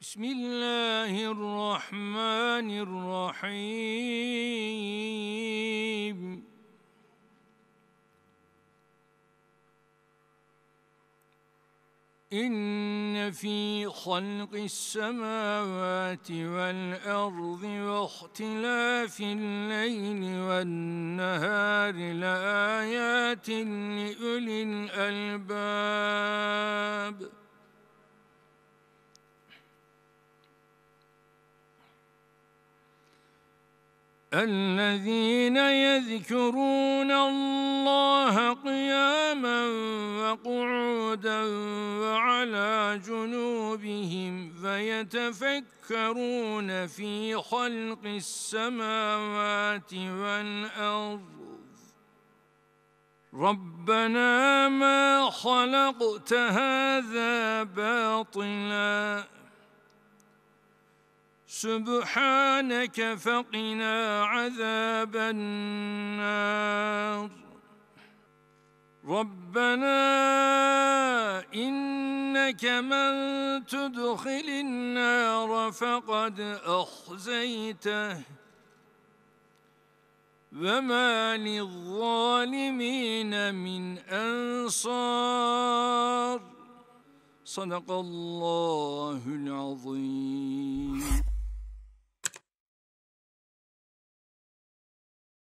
بسم الله الرحمن الرحيم إن في خلق السماوات والأرض واختلاف الليل والنهار لآيات لأولي الألباب الذين يذكرون الله قياما وقعودا وعلى جنوبهم فيتفكرون في خلق السماوات والأرض ربنا ما خلقت هذا باطلاً سبحانك فقنا عذاب النار ربنا إنك من تدخل النار فقد أخزيته وما للظالمين من أنصار صدق الله العظيم